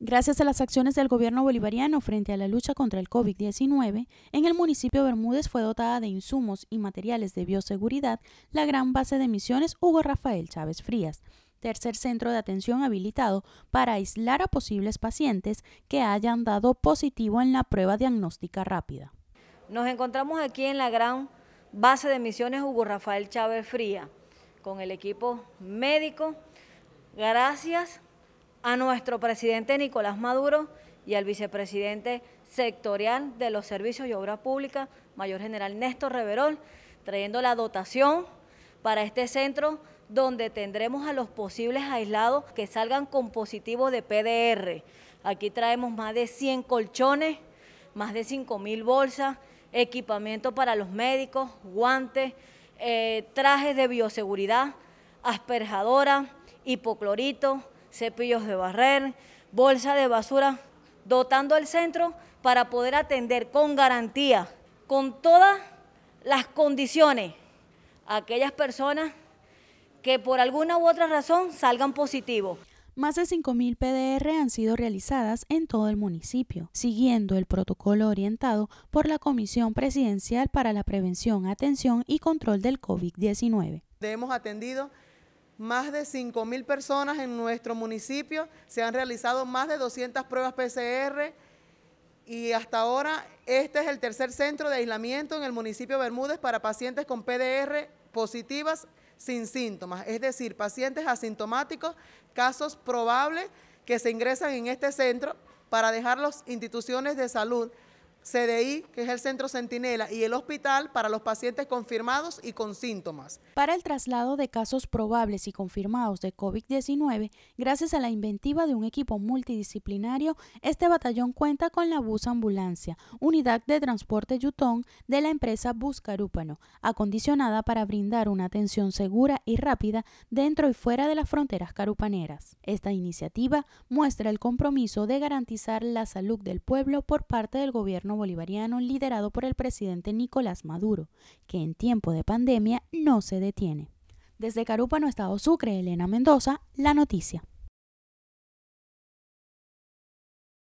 Gracias a las acciones del gobierno bolivariano frente a la lucha contra el COVID-19, en el municipio Bermúdez fue dotada de insumos y materiales de bioseguridad la gran base de misiones Hugo Rafael Chávez Frías, tercer centro de atención habilitado para aislar a posibles pacientes que hayan dado positivo en la prueba diagnóstica rápida. Nos encontramos aquí en la gran base de misiones Hugo Rafael Chávez Frías con el equipo médico. Gracias a nuestro presidente Nicolás Maduro y al vicepresidente sectorial de los servicios y obras públicas, mayor general Néstor Reverol, trayendo la dotación para este centro donde tendremos a los posibles aislados que salgan con positivo de PDR. Aquí traemos más de 100 colchones, más de 5.000 bolsas, equipamiento para los médicos, guantes, eh, trajes de bioseguridad, asperjadora, hipoclorito, cepillos de barrer, bolsa de basura, dotando al centro para poder atender con garantía, con todas las condiciones, a aquellas personas que por alguna u otra razón salgan positivos. Más de 5.000 PDR han sido realizadas en todo el municipio, siguiendo el protocolo orientado por la Comisión Presidencial para la Prevención, Atención y Control del COVID-19. Hemos atendido más de 5.000 personas en nuestro municipio, se han realizado más de 200 pruebas PCR y hasta ahora este es el tercer centro de aislamiento en el municipio de Bermúdez para pacientes con PDR positivas sin síntomas, es decir, pacientes asintomáticos, casos probables que se ingresan en este centro para dejar las instituciones de salud CDI, que es el Centro Centinela, y el hospital para los pacientes confirmados y con síntomas. Para el traslado de casos probables y confirmados de COVID-19, gracias a la inventiva de un equipo multidisciplinario, este batallón cuenta con la Bus Ambulancia, unidad de transporte Yutón de la empresa Bus Carúpano, acondicionada para brindar una atención segura y rápida dentro y fuera de las fronteras carupaneras. Esta iniciativa muestra el compromiso de garantizar la salud del pueblo por parte del gobierno bolivariano liderado por el presidente Nicolás Maduro, que en tiempo de pandemia no se detiene. Desde Carúpano, Estado Sucre, Elena Mendoza, la noticia.